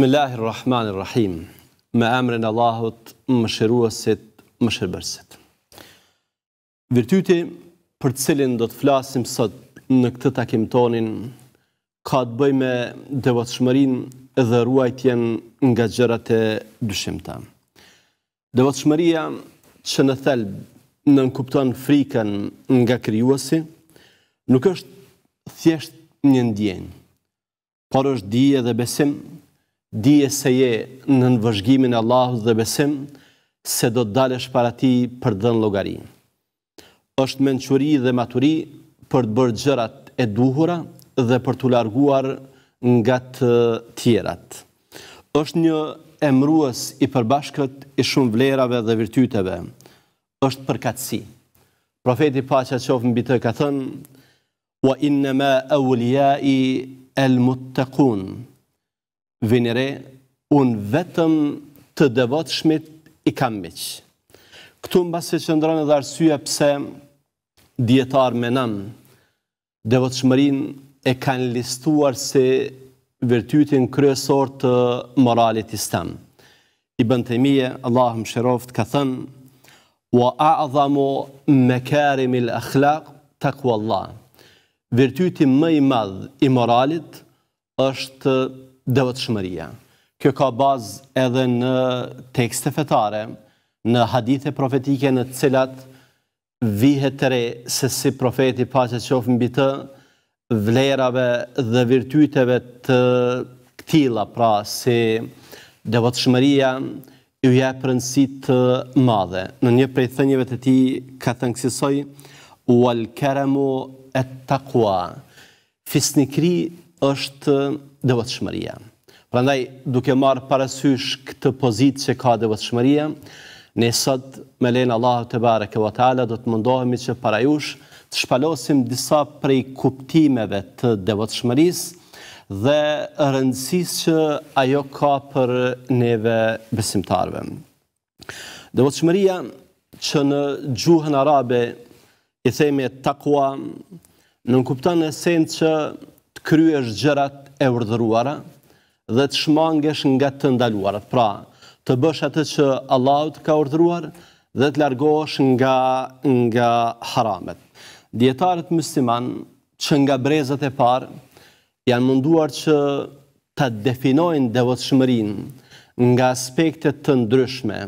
Bismillahirrahmanirrahim. Me emrin Allahut, më shërbërsit Virtyti për cilin do të flasim sot në këtë takim tonin ka të bëjë me devotshmërinë dhe ruajtjen nga gjërat e dyshimta. Devotshmëria që në thelb në nënkupton frikën nga krijuesi, nuk është thjesht një ndjenjë, por është dije dhe besim dije se je në nënvëzhgimin e Allahut dhe besim se do të dalësh para tij për dhën logari. Êshtë mençuri dhe maturi për të bërë gjërat e duhura dhe për të larguar nga të tjerat. Êshtë një emruës i përbashkët i shumë vlerave dhe virtyteve. Është përkatësi. Profeti paqja qof mbi të ka thënë: "Wa inna ma awliya'i al-muttaqun." vinire, unë vetëm të devot shmit i kam miqë. Këtu në basë që ndronë edhe arsye pse djetarë me nëmë, devot shmërin e kanë listuar se vërtytin kryesor të moralit istem. I bënd të mije, Allah më shëroft, ka thënë, wa a adhamu me kerim il akhlaq, takua Allah. Vërtyti më i madh i moralit është dëvët shmëria. Kjo ka bazë edhe në tekste fetare, në hadithe profetike në cilat vihet të re se si profeti pa që qofën bitë vlerave dhe virtyteve të këtila pra si dëvët shmëria ju je prënsit të madhe. Në një prej thënjëve të ti ka të nëksisoj u alkeremu e takua. Fisnikri është dhe Prandaj, duke marë parasysh këtë pozitë që ka dhe ne sot me lenë Allah të bare këva tala, alëa, do të mundohemi që parajush të shpalosim disa prej kuptimeve të dhe dhe rëndësis që ajo ka për neve besimtarve. Dhe që në gjuhën arabe i themi e takua nënkupton në sen që të kryesh gjërat e urdhëruara dhe të shmangesh nga të ndaluarat. Pra, të bësh atë që Allahu të ka urdhëruar dhe të largohesh nga nga haramet. Dietarët musliman që nga brezat e parë janë munduar që ta definojnë devotshmërinë nga aspektet të ndryshme,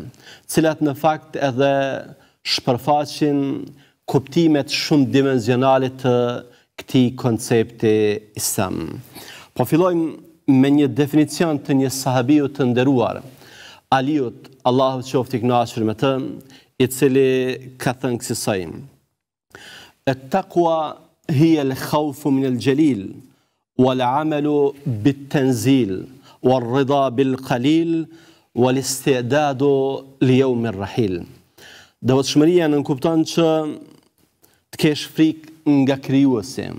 cilat në fakt edhe shpërfaqin kuptimet shumë dimenzionale të këti koncepti isëmë. Po fillojmë me një definicion të një sahabiu të nderuar. Aliut, Allahu që qoftë i kënaqur me të, i cili ka thënë se sa i. At-taqwa hiya al-khawfu min al-jalil wal amalu bit tanzil wal rida bil qalil wal istidadu li yawm ar rahil do të shmëria në kupton që të kesh frik nga krijuesi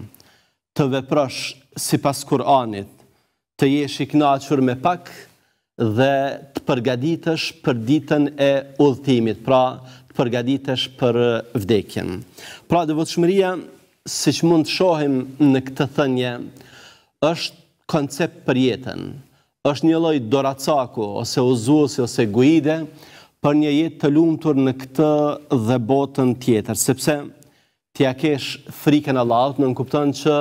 të veprosh si pas Kur'anit të jesh i knachur me pak dhe të përgaditësh për ditën e ullëtimit pra të përgaditësh për vdekjen pra dhe vëtëshmëria si që mund të shohim në këtë thënje është koncept për jetën është një loj doracaku ose ozuosi ose guide, për një jetë të lumtur në këtë dhe botën tjetër sepse tja kesh frikën a laut në nënkupton që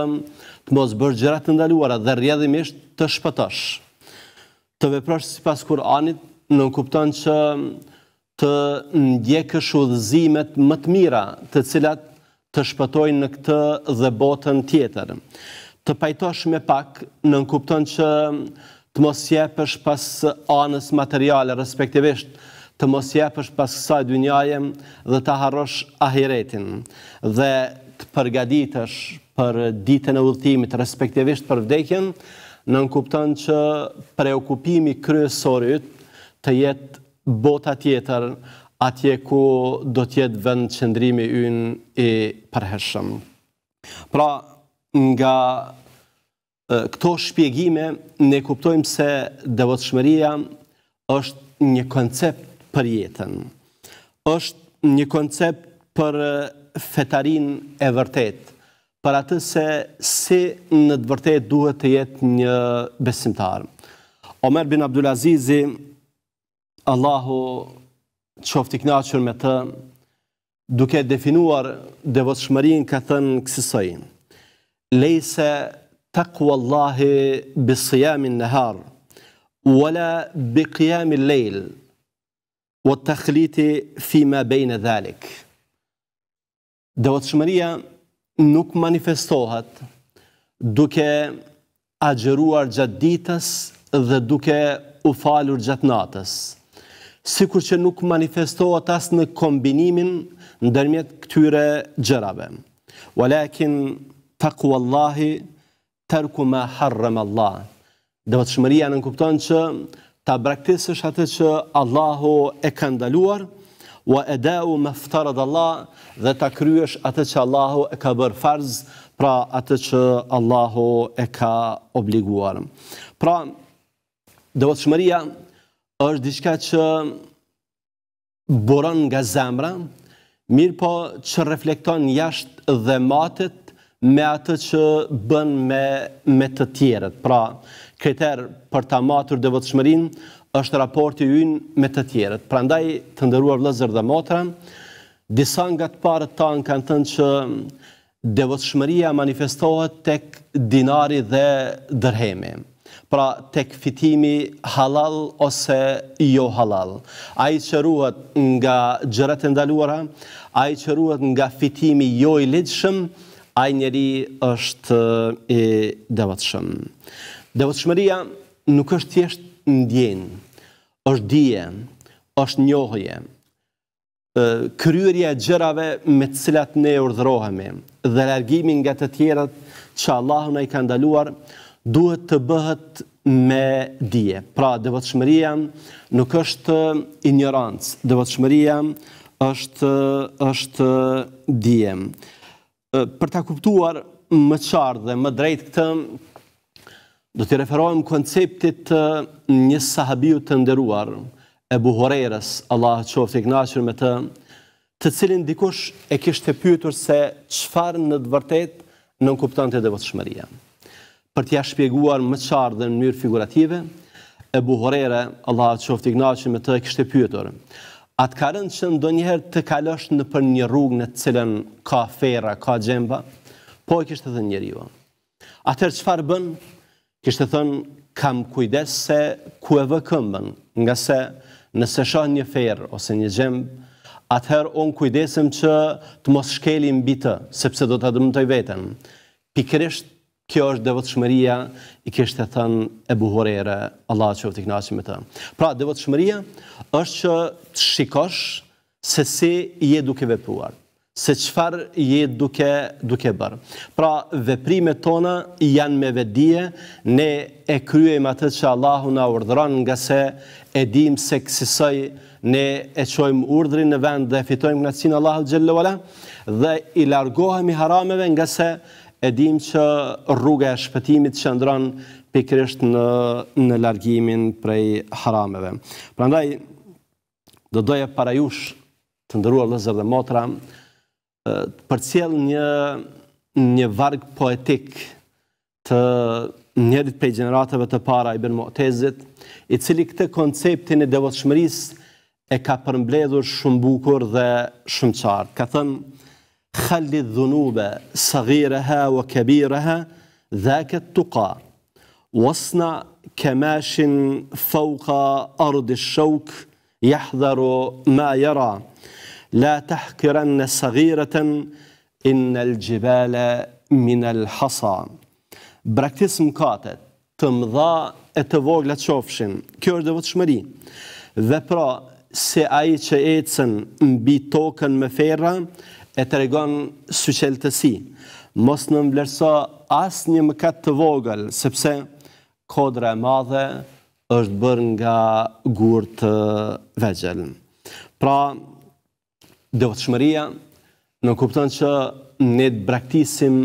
të mos bërë gjërat të ndaluara dhe rrjedhimisht të shpëtosh. Të veprosh si pas kur anit në kupton që të ndjekë shudhëzimet më të mira të cilat të shpëtojnë në këtë dhe botën tjetër. Të pajtosh me pak në kupton që të mos jepësh pas anës materiale, respektivisht të mos jepësh pas kësaj dunjajem dhe të harosh ahiretin dhe të përgaditësh për ditën e udhëtimit, respektivisht për vdekjen, në nënkupton që preokupimi kryesorit të jetë bota tjetër atje ku do tjetë vend qëndrimi yn i përheshëm. Pra, nga këto shpjegime, ne kuptojmë se devotëshmëria është një koncept për jetën. është një koncept për fetarin e vërtetë për atë se si në të vërtet duhet të jetë një besimtar. Omer bin Abdulazizi, Allahu qofti knaqër me të, duke definuar dhe vëshmërin ka thënë kësisoj, lejse taku Allahi bisëjamin në harë, wala bi qiyami lejl, wa të khliti fima bejnë dhalik. Dhe vëshmëria, nuk manifestohat duke agjeruar gjatë ditës dhe duke u falur gjatë natës. Sikur që nuk manifestohat as në kombinimin në dërmjet këtyre gjërave. Walakin taku Allahi tërku me harrem Allah. Dhe vëtë shmëria në nënkupton që ta braktisësh atë që Allahu e ka ndaluar, wa edau me fëtarët Allah dhe ta kryesh atë që Allahu e ka bërë farz, pra atë që Allahu e ka obliguar. Pra, dhe është diçka që boron nga zemra, mirë po që reflekton jashtë dhe matet me atë që bën me me të tjerët. Pra, kriter për ta matur devotshmërinë është raporti i me të tjerët. Prandaj, të nderuar vëllezër dhe motra, disa nga të parët në kanë thënë që devotshmëria manifestohet tek dinari dhe dërhemi. Pra, tek fitimi halal ose jo halal. Ai që ruhet nga xherat e ndaluara, ai që ruhet nga fitimi jo i lidshëm, ajë njeri është i devatëshëm. Devatëshmëria nuk është tjeshtë ndjenë, është dje, është njohëje, e gjërave me cilat ne urdhrohemi dhe largimin nga të tjerët që Allahun e i ka ndaluar duhet të bëhet me dje. Pra, dëvëtshmëria nuk është ignorancë, dëvëtshmëria është, është djemë për ta kuptuar më qarë dhe më drejt këtë, do t'i referohem konceptit një sahabiu të nderuar, e buhorejrës, Allah qofte i knashur me të, të cilin dikush e kishtë e pyytur se qëfar në të vërtet në nënkuptan të devotë shmëria. Për t'ja shpjeguar më qarë dhe në mënyrë figurative, e buhorere, Allah qofte i knashur me të, e kishtë e pyytur, atë ka rëndë që ndonjëherë të kalosh në për një rrugë në cilën ka fera, ka gjemba, po e kështë të dhe njëri jo. Atër qëfar bën, kështë të thënë, kam kujdes se ku e vë këmbën, nga se nëse shohë një ferë ose një gjemë, atëherë onë kujdesem që të mos shkelim mbi të, sepse do ta dëmtoj veten. Pikërisht Kjo është devotshmëria i kishte thënë e buhurere, Allah që vë të knasim e të. Pra, devotshmëria është që të shikosh se si je duke vepruar, se qëfar je duke, duke bërë. Pra, veprime tonë janë me vedije, ne e kryejmë atë që Allahu na urdhëron nga se e dim se kësisoj ne e qojmë urdhërin në vend dhe fitojmë në cina Allahu Gjellu Ala dhe i largohemi harameve nga se e dim që rruga e shpëtimit që ndronë pikrisht në largimin prej harameve. Pra ndaj, do doje para jush të ndëruar lëzër dhe motra, për cjell një një vargë poetik të njerit prej generatëve të para i bërë motezit, i cili këtë konceptin e devoshmëris e ka përmbledhur shumë bukur dhe shumë qartë. Ka thëmë, khalli dhunube, sagireha wa kabireha, dhaket tuka, wasna kemashin fauka ardi shauk, jahdharu ma jara, la tahkiran në sagireten, in në lgjibale min al hasa. Braktis më katet, të mëdha e të vogla të qofshin, kjo është dhe vëtë shmëri, dhe pra, se aji që ecen mbi tokën me ferra, e të regon si, mos në mblerso asë një mëkat të vogël, sepse kodra e madhe është bërë nga gurë të vegjel. Pra, dhe vëtë shmëria, në kuptën që ne të braktisim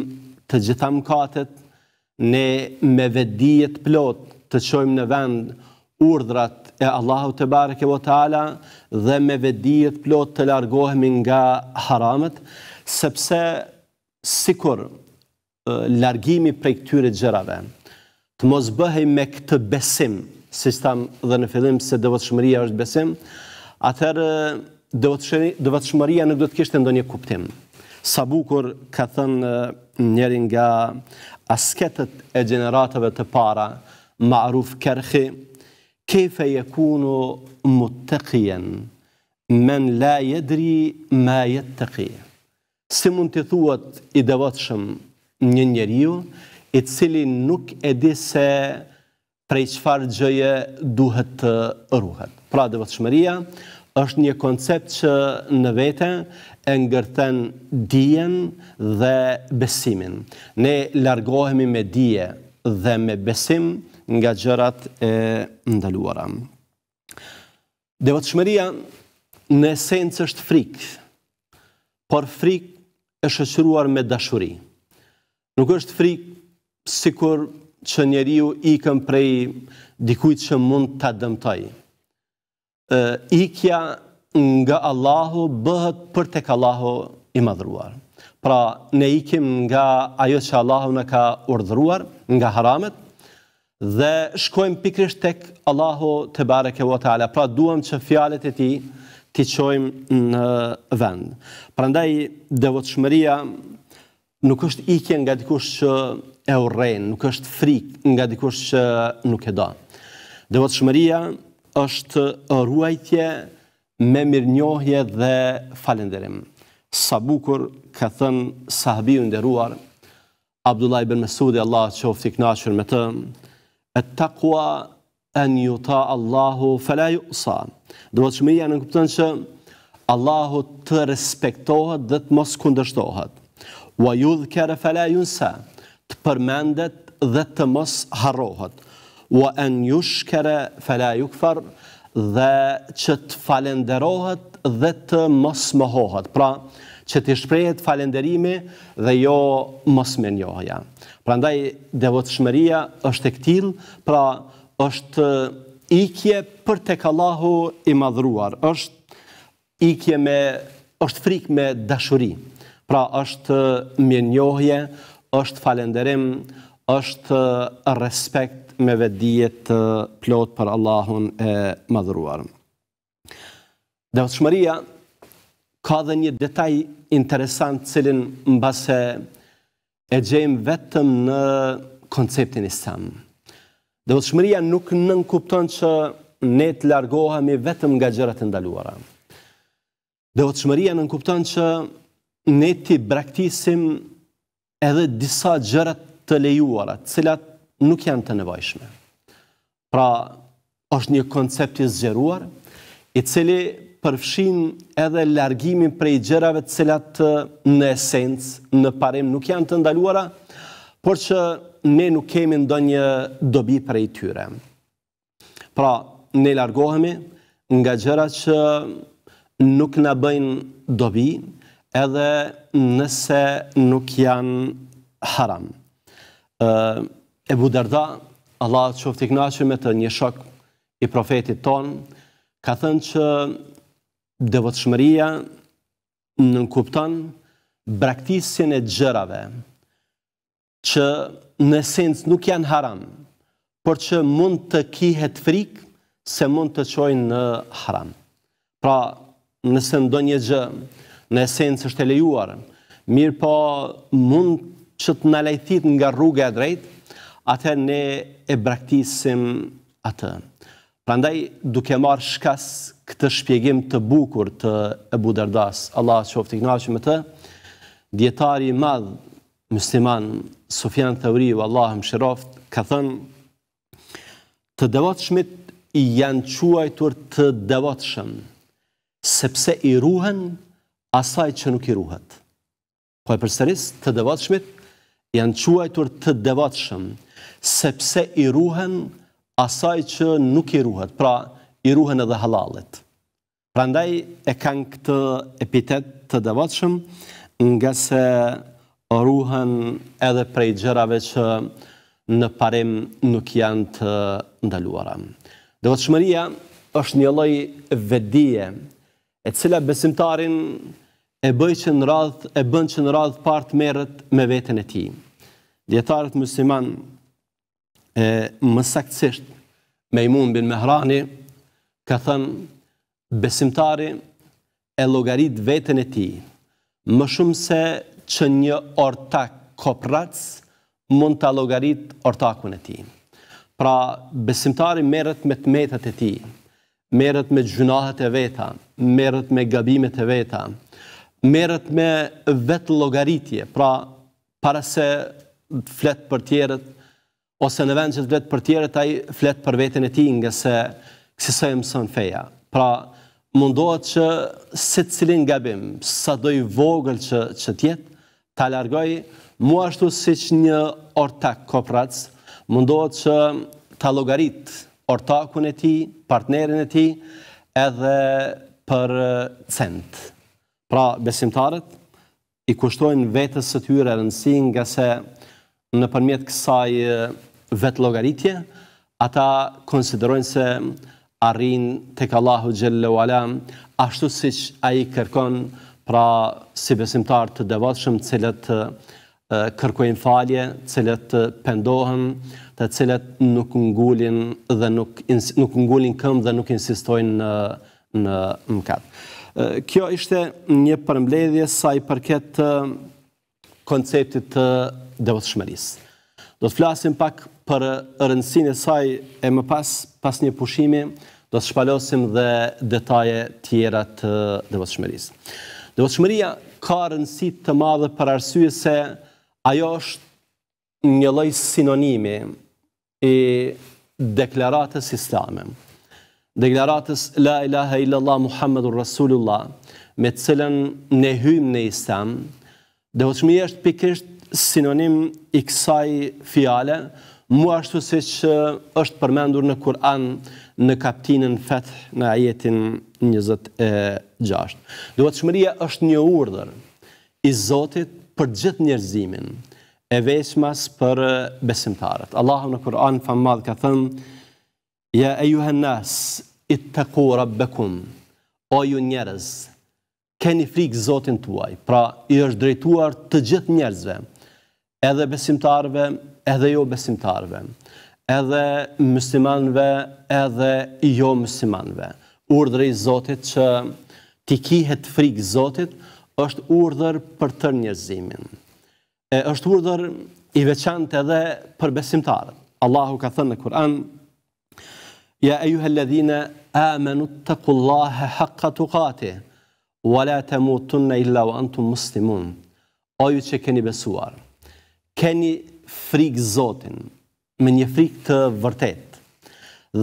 të gjitha mëkatet, ne me vedijet plot të qojmë në vend urdrat e Allahu të barëke vë tala dhe me vedijet plot të largohemi nga haramet, sepse sikur largimi prej këtyre gjërave, të mos bëhej me këtë besim, si stam dhe në fillim se dëvët shmëria është besim, atër dëvët shmëria nuk do të kishtë ndonjë kuptim. Sa bukur ka thënë njerin nga asketet e gjeneratëve të para, ma'ruf kërkhi, Kefe je kunu mu të kjen, men la jedri ma jet të kje. Si mund të thuat i devatëshëm një njeriu, i cili nuk e di se prej qëfar gjëje duhet të ruhet. Pra devatëshmëria është një koncept që në vete e ngërten dijen dhe besimin. Ne largohemi me dije dhe me besim, nga gjërat e ndaluara. Devotshmëria në esencë është frikë, por frikë e shëqëruar me dashuri. Nuk është frikë sikur që njeriu ikën prej dikujt që mund të dëmtoj. Ikja nga Allahu bëhet për tek Allahu i madhruar. Pra, ne ikim nga ajo që Allahu në ka urdhruar, nga haramet, dhe shkojm pikrisht tek Allahu te bareke ve teala. pra duam që fjalet e tij ti çojm në vend prandaj devotshmëria nuk është ikje nga dikush që e urren nuk është frik nga dikush që nuk e do devotshmëria është ruajtje me mirnjohje dhe falënderim sa bukur ka thën sahabiu i nderuar Abdullah ibn Mesudi Allahu qoftë i kënaqur me të et taqwa an yuta Allahu fala yusa. Do të shmëria në kupton se Allahu të respektohet dhe të mos kundërshtohet. Wa kere fala yunsa. Të përmendet dhe të mos harrohet. Wa an yushkara fala yukfar dhe që të falenderohet dhe të mos mohohet. Pra, që të shprejt falenderimi dhe jo mos me njoja. Pra ndaj, devot shmëria është e këtil, pra është ikje për të kalahu i madhruar, është ikje me, është frik me dashuri, pra është me njohje, është falenderim, është respekt me vedijet plot për Allahun e madhruar. Devot shmëria, ka dhe një detaj interesant cilin në base e gjejmë vetëm në konceptin islam. Dhe o shmëria nuk nënkupton që ne të largohemi vetëm nga gjërat e ndaluara. Dhe o shmëria nënkupton që ne të braktisim edhe disa gjërat të lejuara, cilat nuk janë të nevajshme. Pra, është një koncept i zgjeruar, i cili përfshin edhe largimin prej gjërave të cilat në esencë në parim nuk janë të ndaluara, por që ne nuk kemi ndonjë dobi prej tyre. Pra, ne largohemi nga gjëra që nuk na bëjnë dobi, edhe nëse nuk janë haram. Ebu e budarda, Allah qoftë i kënaqur me të një shok i profetit ton ka thënë që devotshmëria në kupton braktisjen e gjërave që në esencë nuk janë haram, por që mund të kihet frikë se mund të qojnë në haram. Pra, nëse ndonjë gjë në esencë është e lejuar, mirë po mund që të në lejthit nga rrugë e drejt, atë ne e braktisim atë. Prandaj, duke marë shkasë këtë shpjegim të bukur të Ebu Dardas. Allah qofti knaqë me të, djetari madhë musliman Sufjan Thauri, u Allah më shiroft, ka thënë të devatë shmit i janë quajtur të devatë shëmë, sepse i ruhen asaj që nuk i ruhet. Po e përsëris, të devatë shmit janë quajtur të devatë shëmë, sepse i ruhen asaj që nuk i ruhet. Pra, i ruhen edhe halalet. Prandaj e kanë këtë epitet të devatshëm, nga se ruhen edhe prej gjërave që në parem nuk janë të ndaluara. Devatshëmëria është një loj vedie, e cila besimtarin e bëjë që në radhë, e bën që në radhë partë merët me vetën e ti. Djetarët musliman e mësakësisht me imun bin Mehrani, ka thënë besimtari e logarit vetën e ti, më shumë se që një ortak kopratës mund të logarit ortakun e ti. Pra, besimtari merët me të metat e ti, merët me gjunahat e veta, merët me gabimet e veta, merët me vetë logaritje, pra, para se fletë për tjerët, ose në vend që të fletë për tjerët, a i fletë për vetën e ti, nga se si sa e mëson feja. Pra, mundohet që se cilin gabim, sa doj vogël që, që tjetë, ta largoj, mu ashtu si që një ortak kopratës, mundohet që ta logarit ortakun e ti, partnerin e ti, edhe për cent. Pra, besimtarët, i kushtojnë vetës së tyre rëndësin nga se në përmjet kësaj vetë logaritje, ata konsiderojnë se arrin tek Allahu xhallahu alam, ashtu a ai kërkon pra si besimtar të devotshëm të cilët kërkojnë falje, të cilët pendohen, të cilët nuk ngulin dhe nuk nuk ngulin këmbë dhe nuk insistojnë në në mëkat. Kjo ishte një përmbledhje sa i përket konceptit të devotshmërisë. Do të flasim pak për rëndësinë e saj e më pas pas një pushimi do të shpalosim dhe detaje tjera të devotshmërisë. Devotshmëria ka rëndësi të madhe për arsye se ajo është një lloj sinonimi i deklaratës islame. Deklaratës la ilaha illa allah muhammedur rasulullah me të cilën ne hyjmë në islam, devotshmëria është pikërisht sinonim i kësaj fiale, mu ashtu se që është përmendur në Kur'an në kaptinën fetë në ajetin 26. Duhet shmëria është një urdhër i Zotit për gjithë njerëzimin, e veshmas për besimtarët. Allahu në Kur'an fa madh ka thënë, ja e juhe nas, i të kura bekum, o ju njerëz, keni frikë Zotin tuaj, pra i është drejtuar të gjithë njerëzve, edhe besimtarëve, edhe jo besimtarve, edhe muslimanve, edhe jo muslimanve. Urdhri i Zotit që ti kihet frikë Zotit është urdhër për tër njerëzimin. E është urdhër i veçantë edhe për besimtarët. Allahu ka thënë në Kur'an: Ya ja, ayyuhalladhina amanu taqullaha haqqa tuqatih wa la tamutunna illa wa antum muslimun. O ju që keni besuar, keni frikë Zotin, me një frikë të vërtet,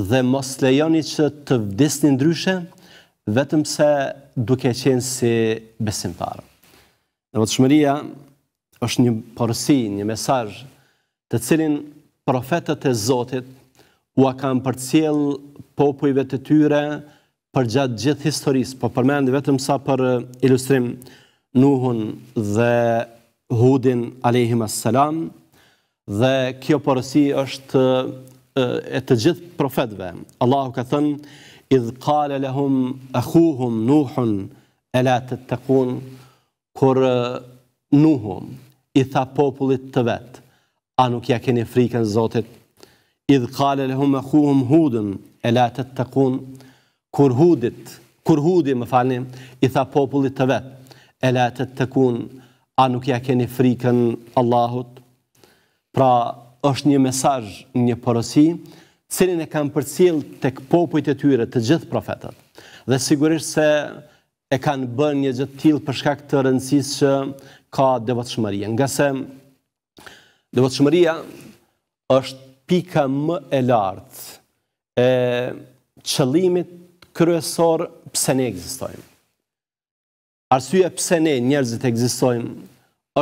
dhe mos lejoni që të vdesni ndryshe, vetëm se duke qenë si besimtar. Në vëtë shmëria është një porësi, një mesaj, të cilin profetet e Zotit ua kam për cjell popujve të tyre për gjatë gjithë historisë, po përmendi vetëm sa për ilustrim nuhun dhe hudin a.s dhe kjo porosi është e të gjithë profetëve. Allahu ka thënë idh qala lahum akhuhum nuhun ala kun kur nuhum i tha popullit të vet a nuk ja keni frikën Zotit idh qala lahum akhuhum hudun ala tattaqun kur hudit kur hudi më falni i tha popullit të vet ala kun a nuk ja keni frikën Allahut Pra, është një mesaj, një porosi, cilin e kanë përcil të këpopujt e tyre të gjithë profetet. Dhe sigurisht se e kanë bërë një gjithë tilë përshka këtë rëndësis që ka devatë shmërija. Nga se devatë është pika më e lartë e qëlimit kryesor pëse ne egzistojmë. Arsye pëse ne njerëzit egzistojmë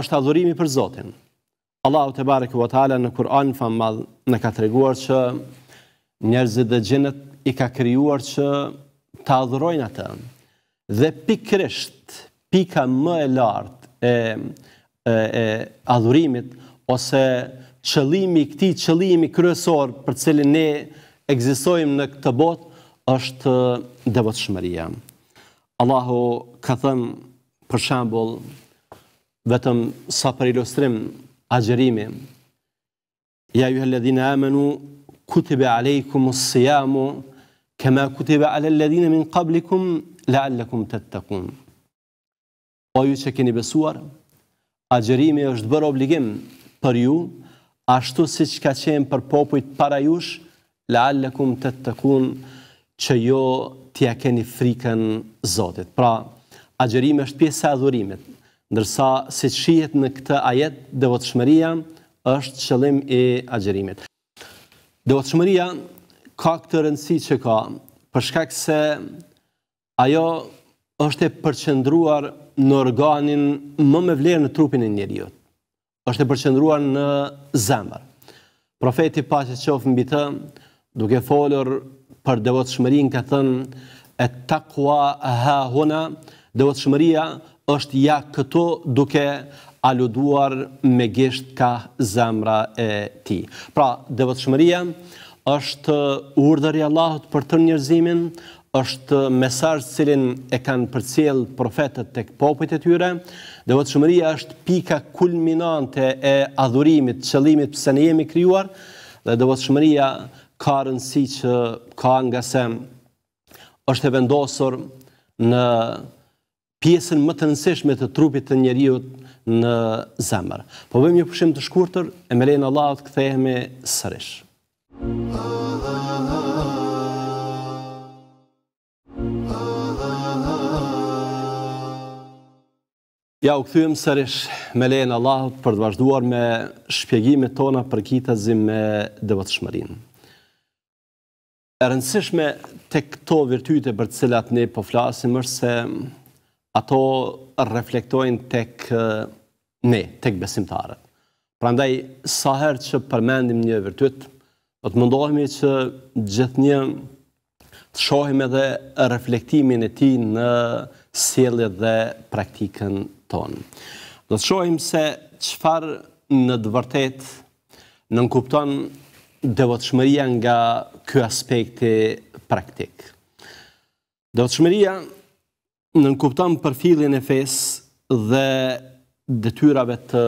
është adhurimi për Zotin. Allahu te bareku ve taala në Kur'an famall na ka treguar që njerëzit dhe gjenet i ka krijuar që ta adhurojnë atë. Dhe pikërisht pika më e lartë e e, e adhurimit ose qëllimi i këtij qëllimi kryesor për cilin ne ekzistojmë në këtë botë është devotshmëria. Allahu ka thënë për shembull vetëm sa për ilustrim agjerimi. Ja ju helledhina amenu, kutibe alejkum së sijamu, kema kutibe ale ledhina min kablikum, la allekum të të kun. O ju që keni besuar, agjerimi është bërë obligim për ju, ashtu si që ka qenë për popujt para jush, la allekum të të kun që jo tja keni friken zotit. Pra, agjerimi është pjesë e adhurimit, ndërsa si shihet në këtë ajet devotshmëria është qëllim i agjerimit. Devotshmëria ka këtë rëndësi që ka, përshkak se ajo është e përqendruar në organin më me vlerë në trupin e njëriot. është e përqendruar në zemër. Profeti pa që qofë mbi të, duke folër për devotshmërin ka thënë, e takua ha hona, devotshmëria është ja këto duke aluduar me gisht ka zemra e ti. Pra, dhe vëtëshmëria është urdër i Allahut për të njërzimin, është mesajtë cilin e kanë përcjel profetet të këpopit e tyre, dhe vëtëshmëria është pika kulminante e adhurimit, qëlimit pëse ne jemi kryuar, dhe dhe vëtëshmëria ka rëndësi që ka nga se është e vendosur në pjesën më të nësishme të trupit të njeriut në zemër. Po bëjmë një pëshim të shkurëtër, e me lejnë Allahot këthejme sërish. Ja, u këthujem sërish me lejnë Allahot për të vazhduar me shpjegime tona për kitazim me dëvët shmërin. E rëndësishme të këto virtyte për cilat ne po flasim është se ato reflektojnë tek ne, tek besimtarët. Pra ndaj, sa herë që përmendim një vërtyt, do të mundohemi që gjithë një të shohim edhe reflektimin e ti në sielit dhe praktikën tonë. Do të shohim se qëfar në të vërtet nënkupton devotëshmëria nga kjo aspekti praktikë. Devotëshmëria nënkuptam për filin e fes dhe detyrave të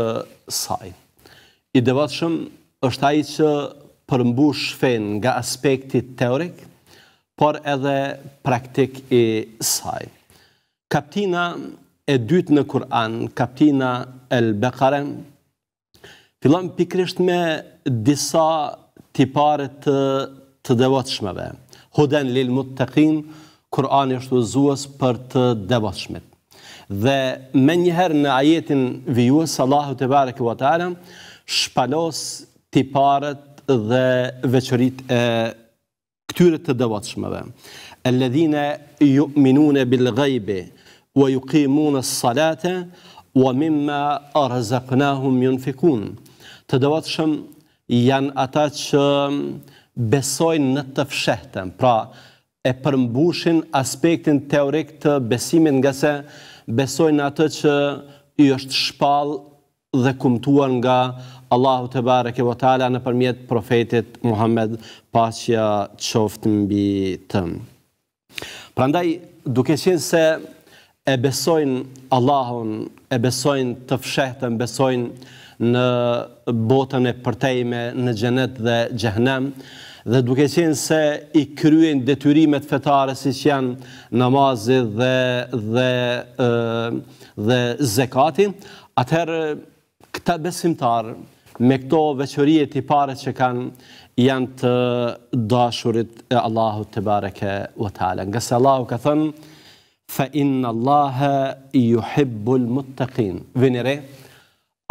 saj. I devatëshëm është ai që përmbush fen nga aspektit teorik, por edhe praktik i saj. Kaptina e dytë në Kur'an, kaptina el Bekarem, fillon pikrisht me disa tipare të të devotshmeve. Huden lil muttaqin, Kur'ani është udhëzues për të devotshmit. Dhe më njëherë në ajetin viju Allahu te bareku ve taala shpalos tiparet dhe veqërit e këtyre të devotshmëve. Alladhina yu'minuna bil ghaibi wa yuqimuna s-salata wa mimma arzaqnahum yunfiqun. Të devotshëm janë ata që besojnë në të fshehtën, pra e përmbushin aspektin teorik të besimin nga se besojnë atë që i është shpal dhe kumtuar nga Allahu të barë e kevotala në përmjet profetit Muhammed pasja qoftë mbi të. Prandaj, duke qenë se e besojnë Allahun, e besojnë të fshetën, besojnë në botën e përtejme, në gjenet dhe gjehnem, dhe duke qenë se i kryen detyrimet fetare si që janë namazi dhe, dhe, dhe zekati, atëherë këta besimtarë me këto veqërije të i pare që kanë janë të dashurit e Allahu të bareke vë tala. Nga se Allahu ka thënë, fa inna Allahe ju hibbul mutëtëkin.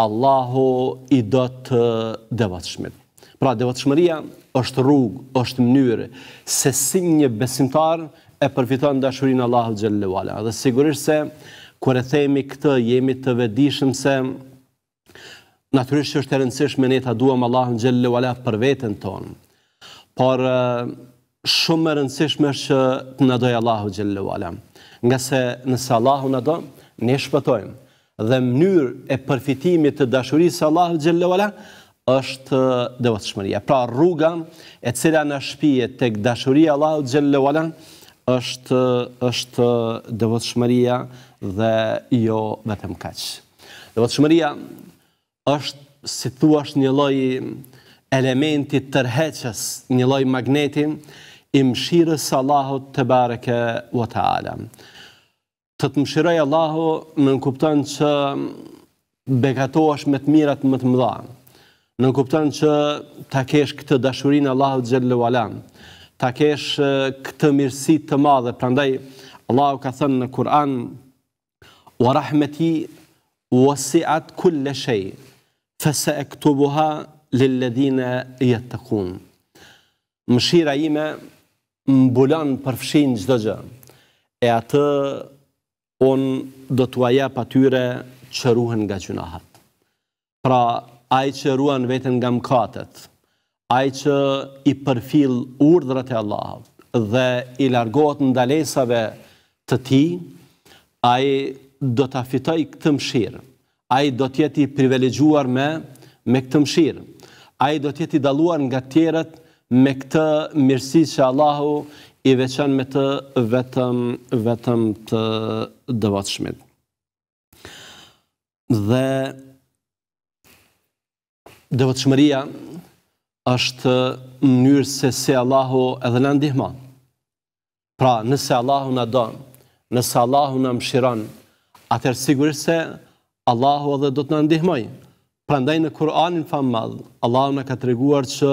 Allahu i do të devatëshmit. Pra, devatëshmëria është rrugë, është mënyrë, se si një besimtar e përfiton dashurinë Allahët Gjellewala. Dhe sigurisht se, kërë e themi këtë, jemi të vedishëm se, naturisht që është e rëndësish me ne të duham Allahën Gjellewala për vetën tonë. Por, shumë e rëndësish me shë të në dojë Allahët Gjellewala. Nga se nëse Allahu në dojë, ne shpëtojmë. Dhe mënyrë e përfitimit të dashurisë Allahët Gjellewala, është devotshmëria. Pra rruga e cila na shpihet tek dashuria Allahut xhallahu ala është është devotshmëria dhe jo vetëm kaq. Devotshmëria është si thua një lloj elementi tërheqës, një lloj magneti i mëshirës së të te bareke ve taala. Të të mëshiroj Allahu në nënkupton që begatohesh me të mirat më të mëdha në kuptan që ta kesh këtë dashurin e Allahu të gjellë alam, ta kesh këtë mirësi të madhe, pra ndaj, Allahu ka thënë në Kur'an, wa rahmeti, wa kulle shej, fëse e këtu buha, lilledhine jetë të kun. Mëshira ime, mbulon përfshin gjithë gjë, e atë, onë do të uajep atyre, që ruhen nga gjunahat. Pra, ai që ruan veten nga mëkatet, ai që i përfil urdhrat e Allahut dhe i largohet ndalesave të tij, ai do ta fitojë këtë mëshirë. Ai do të jetë i privilegjuar me me këtë mëshirë. Ai do të jetë i dalluar nga të tjerët me këtë mirësi që Allahu i veçan me të vetëm vetëm të devotshmit. Dhe devotshmëria është mënyrë se si Allahu edhe na ndihmon. Pra, nëse Allahu na don, nëse Allahu na mëshiron, atëherë sigurisht se Allahu edhe do të na ndihmojë. Prandaj në Kur'anin famëll, Allahu na ka treguar që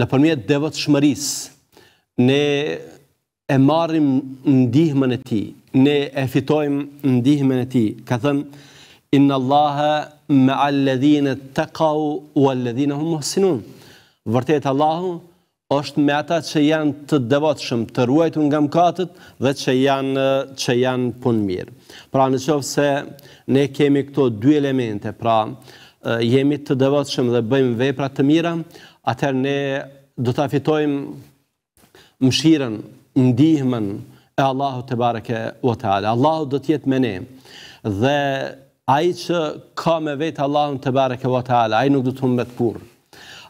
nëpërmjet devotshmërisë ne e marrim ndihmën e Tij, ne e fitojmë ndihmën e Tij. Ka thënë inna allaha me alledhine të kau u alledhine hum muhsinun. Vërtet Allahu është me ata që janë të devotëshëm, të ruajtu nga mkatët dhe që janë, që janë punë mirë. Pra në qovë se ne kemi këto dy elemente, pra jemi të devotëshëm dhe bëjmë vepra të mira, atër ne do të afitojmë mshiren, ndihmen e Allahu të bareke o të ale. Allahu do tjetë me ne dhe Ai që ka me vetë Allahun të barë këva të ala, ai nuk do të humbet kur.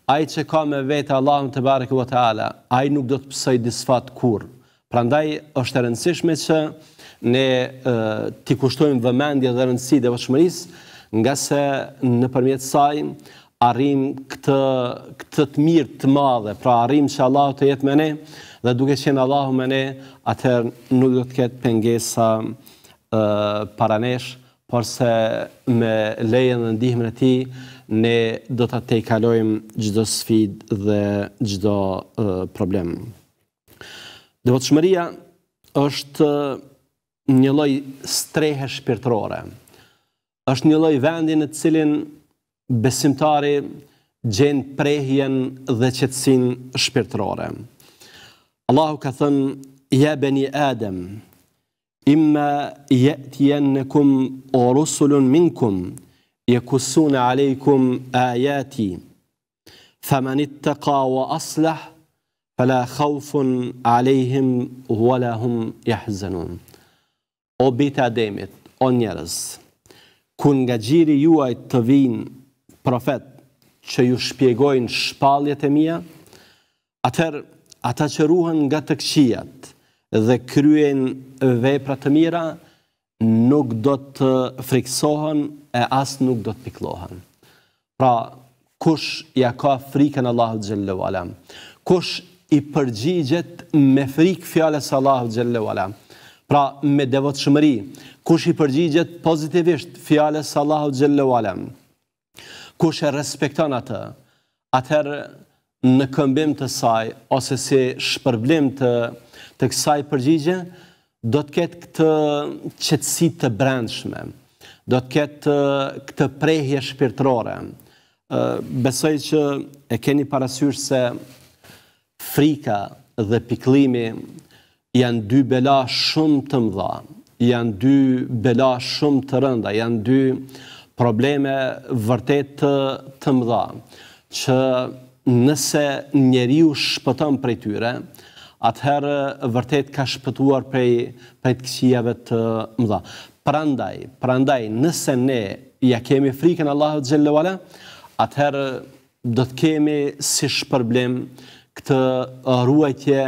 Ai që ka me vetë Allahun të barë këva të ala, ai nuk do të psoj disfat kur. Pra ndaj është rëndësishme që ne t'i kushtojmë vëmendje dhe rëndësi dhe vëshmëris, nga se në saj, arrim këtë, këtë të mirë të madhe, pra arrim që Allah të jetë me ne, dhe duke qenë Allahu me ne, atër nuk do të ketë pengesa uh, paranesh, por se me lejen dhe ndihme në ti, ne do të te i kalojmë gjdo sfid dhe gjdo uh, problem. Dhe vëtë shmëria është një loj strehe shpirtrore, është një loj vendi në cilin besimtari gjenë prehjen dhe qëtsin shpirtrore. Allahu ka thënë, jebe një edem, imma jetjenëkum aw rusulun minkum, je kusune alejkum ajati, ittaqa wa ka o aslah, fela khawfun alejhim, huala hum jahzenun. O bita demit, o njerës, kun nga gjiri juaj të vinë profet që ju shpjegojnë shpaljet e mija, atër ata që ruhen nga të këqijat, dhe kryen vepra të mira, nuk do të friksohen e asë nuk do të piklohen. Pra, kush ja ka frikën Allahu Gjellu alam? kush i përgjigjet me frikë fjales Allahu Gjellu alam? pra me devot shëmëri, kush i përgjigjet pozitivisht fjales Allahu Gjellu alam? kush e respekton atë, atër në këmbim të saj, ose si shpërblim të të kësaj përgjigje, do të ketë këtë qëtësit të brendshme, do të ketë uh, këtë prejhje shpirtrore. Uh, besoj që e keni parasysh se frika dhe piklimi janë dy bela shumë të mdha, janë dy bela shumë të rënda, janë dy probleme vërtet të, të mdha, që nëse njeri u shpëton për e tyre, atëherë vërtet ka shpëtuar prej të kësijave të mëdha. Prandaj, prandaj, nëse ne ja kemi frikën të Gjellewala, atëherë do të kemi si shpërblem këtë ruajtje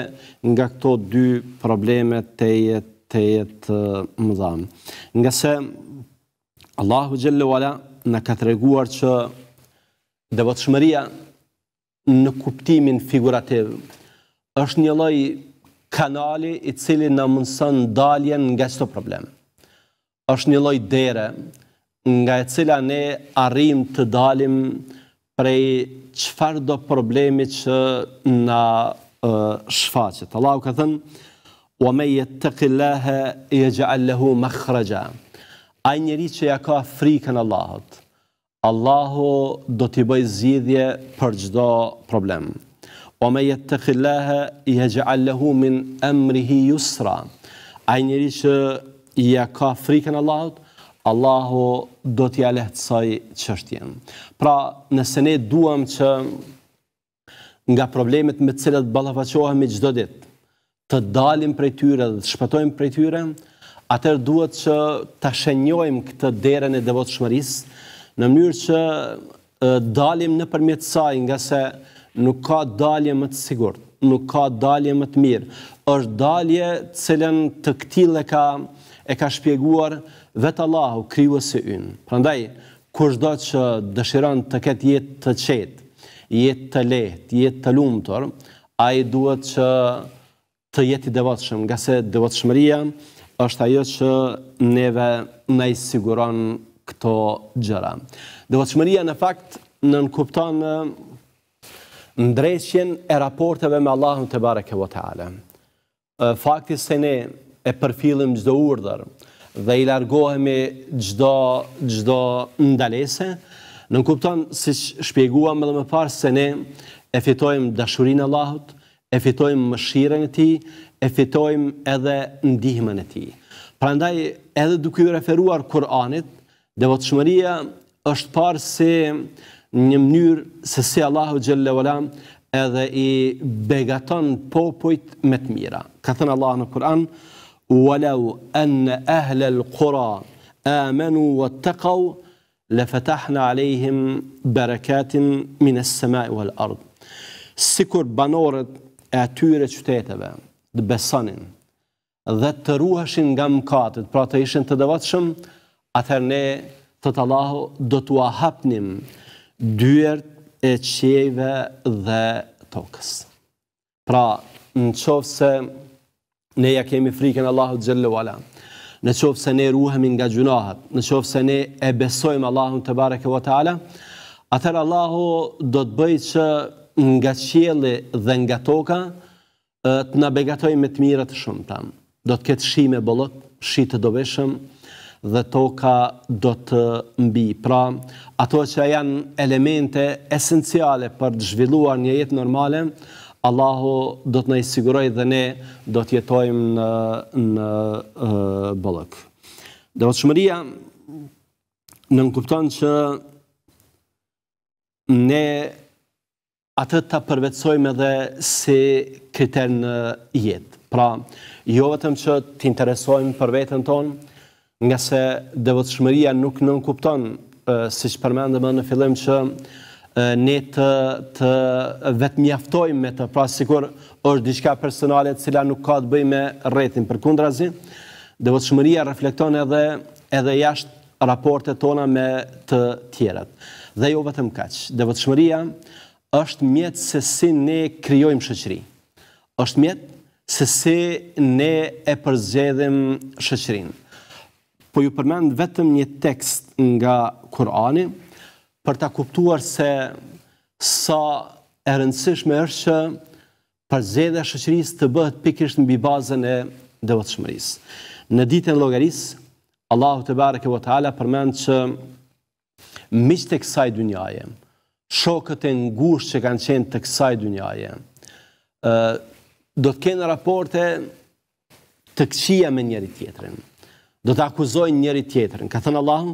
nga këto dy probleme të jetë të jetë mëdha. Nga se Allahu Gjellu Ala në ka të reguar që dhe vëtë shmëria në kuptimin figurativ, është një lloj kanali i cili na mundson daljen nga çdo problem. Është një lloj dere nga e cila ne arrim të dalim prej çfarë do problemi që na shfaqet. Allahu ka thënë: "Wa may yattaqillaha yaj'al lahu makhraja." Ai njeri që ja ka frikën Allahut. Allahu do t'i bëj zgjidhje për çdo problem ome jetë të khillëhe i hegjallëhu min emrihi jusra. A njëri që i e ka frikën Allahot, Allahu do t'ja lehtësaj qështjen. Pra, nëse ne duham që nga problemet me cilët balafashohe me gjdo ditë, të dalim për e tyre dhe të shpëtojmë për e tyre, atër duhet që të shenjojmë këtë deren e devot shmëris, në mënyrë që dalim në përmjetësaj nga se nuk ka dalje më të sigurt, nuk ka dalje më të mirë. Është dalje cilën të këtill e ka e ka shpjeguar vetë Allahu krijuesi ynë. Prandaj kushdo që dëshiron të ketë jetë të qetë, jetë të lehtë, jetë të lumtur, ai duhet që të jetë i devotshëm, nga se devotshmëria është ajo që neve na i siguron këto gjëra. Devotshmëria në fakt në nënkupton ndresjen e raporteve me Allahun te bareke ve teala. Fakti se ne e përfilim çdo urdhër dhe i largohemi çdo çdo ndalese, në kupton si shpjegova më më parë se ne e fitojm dashurinë Allahut, e fitojm mëshirën e tij, e fitojm edhe ndihmën e tij. Prandaj edhe duke i referuar Kur'anit, devotshmëria është parë se si në mënyrë se si Allahu xhallahu ala edhe i begaton popujt me të mira. Ka thënë Allahu në Kur'an: "Walau an ahla al-qura amanu wattaqu la fatahna alayhim barakatin min as-sama'i wal-ard." Sikur banorët e atyre qyteteve të besonin dhe të ruheshin nga mëkatet, pra të ishin të devotshëm, atëherë ne të Allahu do t'u hapnim dyert e qjeve dhe tokës. Pra, në qovë se ne ja kemi frikën Allahut Gjellu Ala, në qovë se ne ruhemi nga gjunahat, në qovë se ne e besojmë Allahun të barek e vëtë ala, atër Allahu do të bëjë që nga qjeli dhe nga toka të nabegatojmë me të mirët shumë tamë. Do të këtë shime bëllot, shi të dobeshëm, dhe toka do të mbi. Pra, ato që janë elemente esenciale për të zhvilluar një jetë normale, Allahu do të nëjë dhe ne do të jetojmë në, në bëllëk. Dhe o të shmëria në nënkupton që ne atët të përvecojmë edhe si kriter në jetë. Pra, jo vetëm që të interesojmë për vetën tonë, nga se devotshmëria nuk nënkupton, si që përmendë më në fillim që ne të, të vetë mjaftojmë me të, pra sikur është diçka personale cila nuk ka të bëj me rrethin për kundrazi, devotëshmëria reflekton edhe, edhe jashtë raportet tona me të tjerat. Dhe jo vetëm kaqë, devotshmëria është mjetë se si ne kryojmë shëqëri. është mjetë se si ne e përzjedhim shëqërinë po ju përmend vetëm një tekst nga Kurani për ta kuptuar se sa e rëndësishme është që përzgjedhja e shoqërisë të bëhet pikërisht mbi bazën e devotshmërisë. Në ditën e llogaris, Allahu te bareke ve teala përmend që miqë të kësaj dhunjaje, shokët e ngushtë që kanë qenë të kësaj dhunjaje, do të kenë raporte të këqija me njëri tjetrin do të akuzojnë njëri tjetërin. Ka thënë Allahu,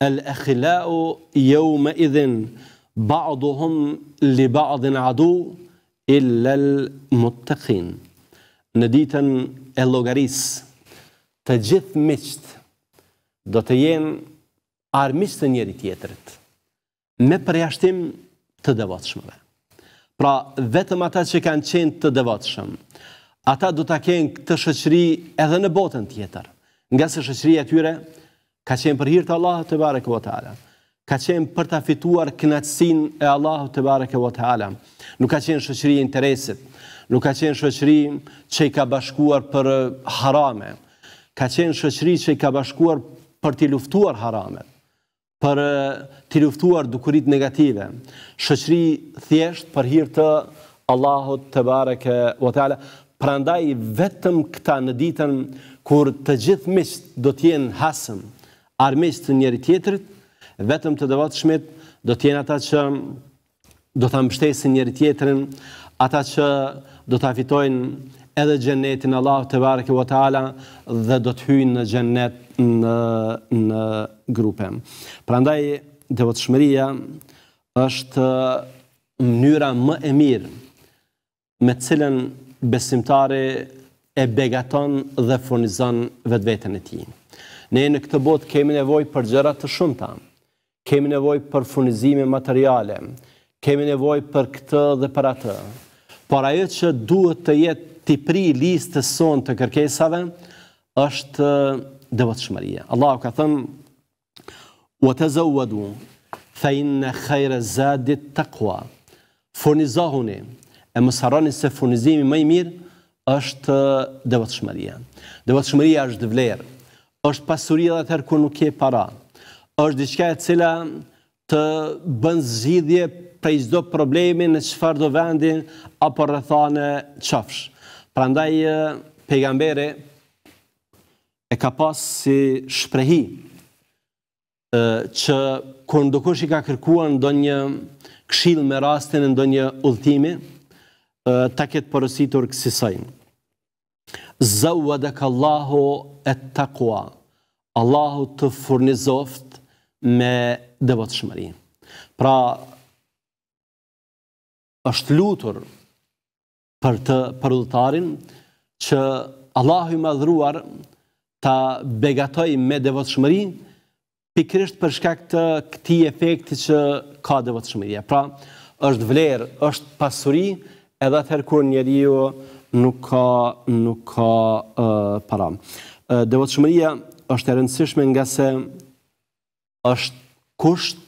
el e khilau jau me idhin, ba'duhum li ba'din adu, illel mutëqin. Në ditën e logaris, të gjithë miqt, do të jenë armis të njëri tjetërit, me përjashtim të devatëshmëve. Pra, vetëm ata që kanë qenë të devatëshmë, ata do të kenë këtë shëqëri edhe në botën tjetër nga se shëqëria tyre, ka qenë për hirtë Allahu të barek e ala, ka qenë për ta fituar kënatsin e Allahu të barek e ala, nuk ka qenë shëqëri interesit, nuk ka qenë shëqëri që i ka bashkuar për harame, ka qenë shëqëri që i ka bashkuar për t'i luftuar harame, për t'i luftuar dukurit negative, shëqëri thjesht për hirtë Allahu të barek e ala, Prandaj vetëm këta në ditën kur të gjithë miqt do të jenë hasëm, armiqt të njëri tjetrit, vetëm të devotshmit do të jenë ata që do ta mbështesin njëri tjetërin, ata që do ta fitojnë edhe xhenetin Allah te bareke ve ala dhe do të hyjnë në xhenet në në grupe. Prandaj devotshmëria është mënyra më e mirë me cilën besimtari e begaton dhe furnizon vetë vetën e ti. Ne në këtë botë kemi nevoj për gjërat të shumëta, kemi nevoj për furnizime materiale, kemi nevoj për këtë dhe për atë. Por ajo që duhet të jetë të pri listë të son të kërkesave, është dhe vëtë Allah ka thëmë, u të zë u adu, fejnë në kajrë zadit të kua, furnizohuni, e mësaroni se furnizimi mëj mirë, është devotshmëria. Devotshmëria është vlerë. Është pasuria edhe atëherë kur nuk ke para. Është diçka e cila të bën zgjidhje për çdo problemi në do vendin apo rrethane qafsh. Prandaj pejgamberi e ka pas si shprehi ë që kur ndokush i ka kërkuar ndonjë këshill me rastin e ndonjë udhtimi, ta ketë porositur kësaj. Zawadak Allahu et taqwa. Allahu të furnizoft me devotshmëri. Pra është lutur për të për që Allahu i madhruar ta begatoj me devotshmëri pikrisht për shkak të këtij efekti që ka devotshmëria. Pra është vlerë, është pasuri edhe atëherë kur njeriu nuk ka, nuk ka uh, param. Uh, është e rëndësishme nga se është kusht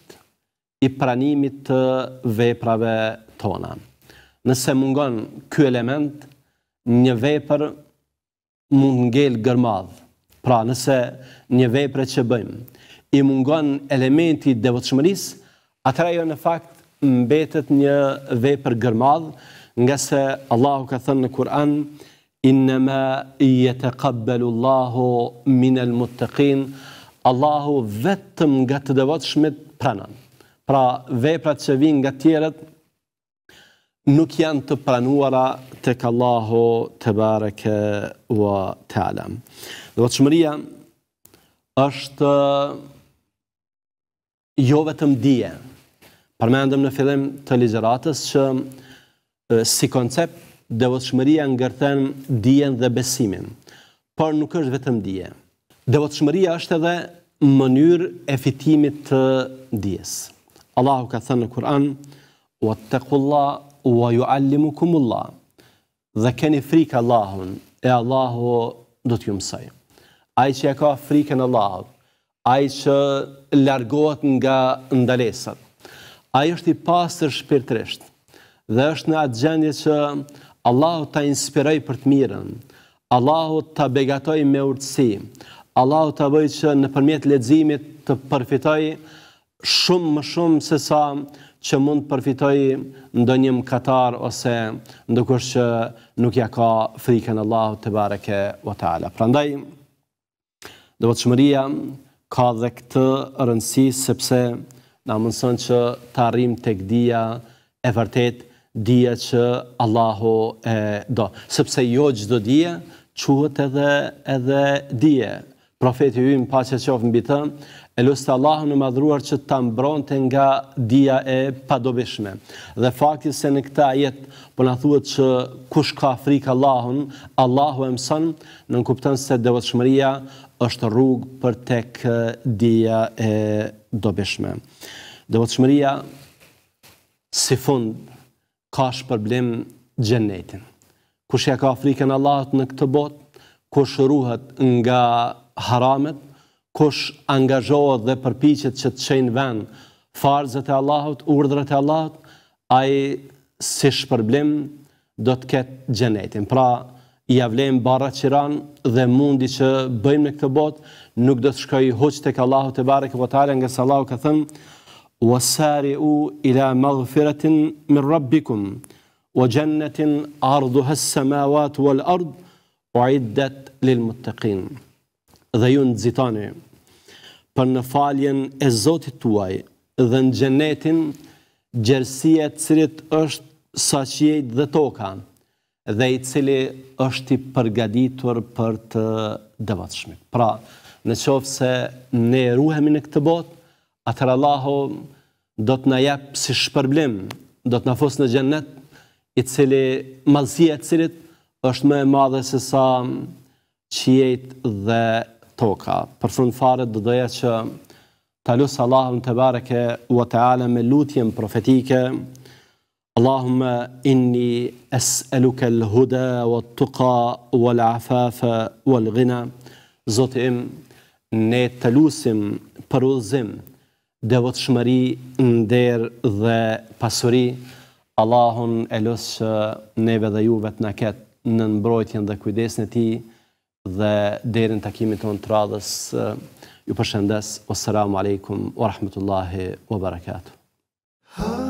i pranimit të veprave tona. Nëse mungon ky element, një vepër mund ngel gërmadhë. Pra nëse një vepre që bëjmë i mungon elementi devotëshmëris, atëra jo në fakt mbetet një vepër gërmadhë, nga se Allahu ka thënë në Kur'an, inëma i jetë kabbelu Allahu minel mutëqin, Allahu vetëm nga të dëvot shmet pranan. Pra veprat që vinë nga tjerët, nuk janë të pranuara të këllahu të bareke wa të alam. Dhe vëtë shmëria është jo vetëm dje. Parmendëm në fillim të ligeratës që si koncept, devotshmëria ngërthen dijen dhe besimin. Por nuk është vetëm dije. Devotshmëria është edhe mënyrë e fitimit të dijes. Allahu ka thënë në Kur'an: "Wattaqullaha wa yuallimukumullah." Dhe keni frikë Allahun, e Allahu do t'ju mësoj. Ai që e ka frikën Allahut, ai që largohet nga ndalesat, ai është i pastër shpirtërisht, dhe është në atë gjendje që Allahu ta inspiroj për të mirën, Allahu ta begatoj me urtësi, Allahu ta bëj që në përmjet ledzimit të përfitoj shumë më shumë se sa që mund përfitoj ndo një më katar ose ndukush që nuk ja ka frikën Allahu të bareke vë ta'ala. Pra ndaj, dhe vëtë shmëria ka dhe këtë rëndësi sepse na mundësën që të arrim të këdia e vërtetë dija që Allahu e do. Sëpse jo gjdo dhja, quhet edhe, edhe dhja. Profeti ju në pasja qofë në bitëm, e lusë Allahu në madhruar që të mbronte nga dhja e padobishme. Dhe faktis se në këta jetë, po në thuët që kush ka frikë Allahun, Allahu e mësën, në nënkuptën se dhevët shmëria është rrugë për tek dhja e dobishme. Dhevët shmëria, si fundë, ka shpërblim gjennetin. Kush e ka frikën Allahot në këtë bot, kush rruhet nga haramet, kush angazhohet dhe përpichet që të qenë ven farzët e Allahot, urdrët e Allahot, a i si shpërblim do të ketë gjennetin. Pra, i avlejmë bara qiran dhe mundi që bëjmë në këtë bot, nuk do të shkoj hoqët e ka Allahot e bare këvotare nga se Allahot ka thëmë, Wasari u ila maghfiratin min rabbikum wa jannatin arduha as-samawati wal ard u'iddat lil muttaqin. Dhe ju nxitani për në faljen e Zotit tuaj dhe në xhenetin gjerësia e cilit është sa qiejt dhe toka dhe i cili është i përgatitur për të devotshmit. Pra, në çoftë se ne ruhemi në këtë botë atër Allahu do të në jepë si shpërblim, do të në fosë në gjennet, i cili madhësia e cilit është më e madhe se sa qijet dhe toka. Për fund fare, do doja që talusë Allahum të bareke u atë ale me lutjen profetike, Allahum inni es eluke l'huda, o tuka, o l'afafe, o l'gina, zotë im, ne talusim lusim për uzim, devot shmëri, ndër dhe pasuri, Allahun e lësë që neve dhe ju vetë në ketë në nëmbrojtjen dhe kujdesin e ti dhe derin të kimit të në të radhës, ju përshëndes, wassalamu alaikum, wa rahmetullahi, wa barakatuh.